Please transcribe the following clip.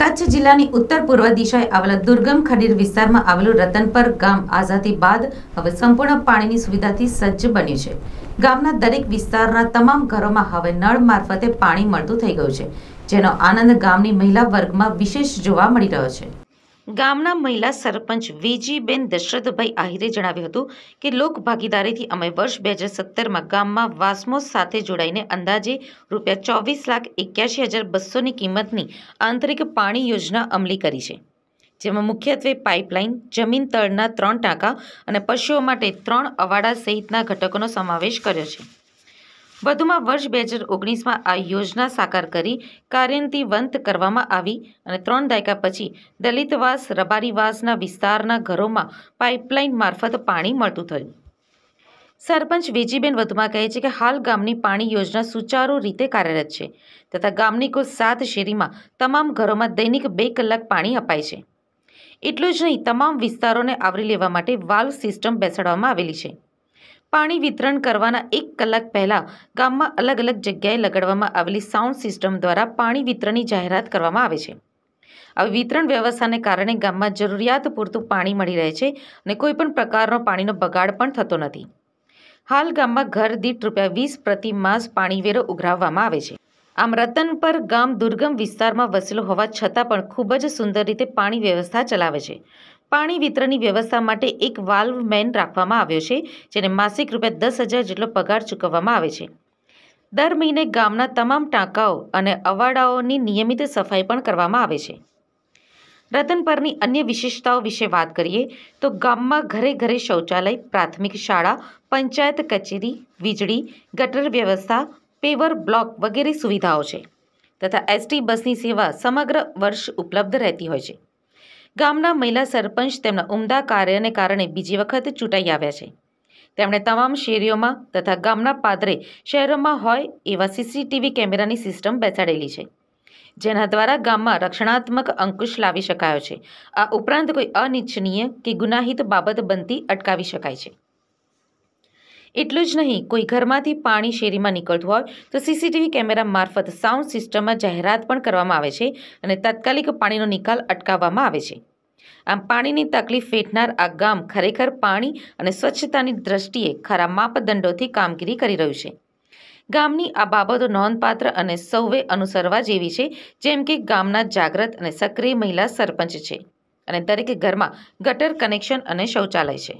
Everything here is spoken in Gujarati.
કચ્છ જિલ્લાની ઉત્તર પૂર્વ દિશાએ આવેલા દુર્ગમ ખડીર વિસ્તારમાં આવેલું રતનપર ગામ આઝાદી બાદ હવે સંપૂર્ણ પાણીની સુવિધાથી સજ્જ બન્યું છે ગામના દરેક વિસ્તારના તમામ ઘરોમાં હવે નળ મારફતે પાણી મળતું થઈ ગયું છે જેનો આનંદ ગામની મહિલા વર્ગમાં વિશેષ જોવા મળી રહ્યો છે ગામના મહિલા સરપંચ વીજીબેન દશરથભાઈ આહિરે જણાવ્યું હતું કે લોક ભાગીદારીથી અમે વર્ષ બે હજાર સત્તરમાં ગામમાં વાસ્મો સાથે જોડાઈને અંદાજે રૂપિયા ચોવીસ લાખ એક્યાસી હજાર બસોની કિંમતની આંતરિક પાણી યોજના અમલી કરી છે જેમાં મુખ્યત્વે પાઇપલાઇન જમીન તળના ત્રણ ટાંકા અને પશુઓ માટે ત્રણ અવાડા સહિતના ઘટકોનો સમાવેશ કર્યો છે વધુમાં વર્ષ બે હજાર ઓગણીસમાં આ યોજના સાકાર કરી કાર્યાન્વિત કરવામાં આવી અને ત્રણ દાયકા પછી દલિતવાસ રબારીવાસના વિસ્તારના ઘરોમાં પાઇપલાઇન મારફત પાણી મળતું થયું સરપંચ વેજીબેન વધુમાં કહે છે કે હાલ ગામની પાણી યોજના સુચારુ રીતે કાર્યરત છે તથા ગામની કુલ સાત શેરીમાં તમામ ઘરોમાં દૈનિક બે કલાક પાણી અપાય છે એટલું જ નહીં તમામ વિસ્તારોને આવરી લેવા માટે વાલ્વ સિસ્ટમ બેસાડવામાં આવેલી છે પાણી વિતરણ કરવાના એક કલાક પહેલાં ગામમાં અલગ અલગ જગ્યાએ લગાડવામાં આવેલી સાઉન્ડ સિસ્ટમ દ્વારા પાણી વિતરણની જાહેરાત કરવામાં આવે છે આવી વિતરણ વ્યવસ્થાને કારણે ગામમાં જરૂરિયાત પૂરતું પાણી મળી રહે છે અને કોઈપણ પ્રકારનો પાણીનો બગાડ પણ થતો નથી હાલ ગામમાં ઘર દીઠ રૂપિયા વીસ પ્રતિ માસ પાણીવેરો ઉઘરાવવામાં આવે છે આમ રતન પર ગામ દુર્ગમ વિસ્તારમાં વસેલો હોવા છતાં પણ ખૂબ જ સુંદર રીતે પાણી વ્યવસ્થા ચલાવે છે પાણી વિતરણની વ્યવસ્થા માટે એક વાલ્વ મેન રાખવામાં આવ્યો છે જેને માસિક રૂપિયા દસ હજાર જેટલો પગાર ચૂકવવામાં આવે છે દર મહિને ગામના તમામ ટાંકાઓ અને અવાડાઓની નિયમિત સફાઈ પણ કરવામાં આવે છે રતનપરની અન્ય વિશેષતાઓ વિશે વાત કરીએ તો ગામમાં ઘરે ઘરે શૌચાલય પ્રાથમિક શાળા પંચાયત કચેરી વીજળી ગટર વ્યવસ્થા પેવર બ્લોક વગેરે સુવિધાઓ છે તથા એસટી બસની સેવા સમગ્ર વર્ષ ઉપલબ્ધ રહેતી હોય છે ગામના મહિલા સરપંચ તેમના ઉમદા કાર્યને કારણે બીજી વખત ચૂંટાઈ આવ્યા છે તેમણે તમામ શેરીઓમાં તથા ગામના પાદરે શહેરોમાં હોય એવા સીસીટીવી કેમેરાની સિસ્ટમ બેસાડેલી છે જેના દ્વારા ગામમાં રક્ષણાત્મક અંકુશ લાવી શકાયો છે આ ઉપરાંત કોઈ અનિચ્છનીય કે ગુનાહિત બાબત બનતી અટકાવી શકાય છે એટલું જ નહીં કોઈ ઘરમાંથી પાણી શેરીમાં નીકળતું હોય તો સીસીટીવી કેમેરા મારફત સાઉન્ડ સિસ્ટમમાં જાહેરાત પણ કરવામાં આવે છે અને તાત્કાલિક પાણીનો નિકાલ અટકાવવામાં આવે છે આમ પાણીની તકલીફ વેઠનાર આ ગામ ખરેખર પાણી અને સ્વચ્છતાની દ્રષ્ટિએ ખરા માપદંડોથી કામગીરી કરી રહ્યું છે ગામની આ બાબતો નોંધપાત્ર અને સૌએ અનુસરવા જેવી છે જેમ કે ગામના જાગૃત અને સક્રિય મહિલા સરપંચ છે અને દરેક ઘરમાં ગટર કનેક્શન અને શૌચાલય છે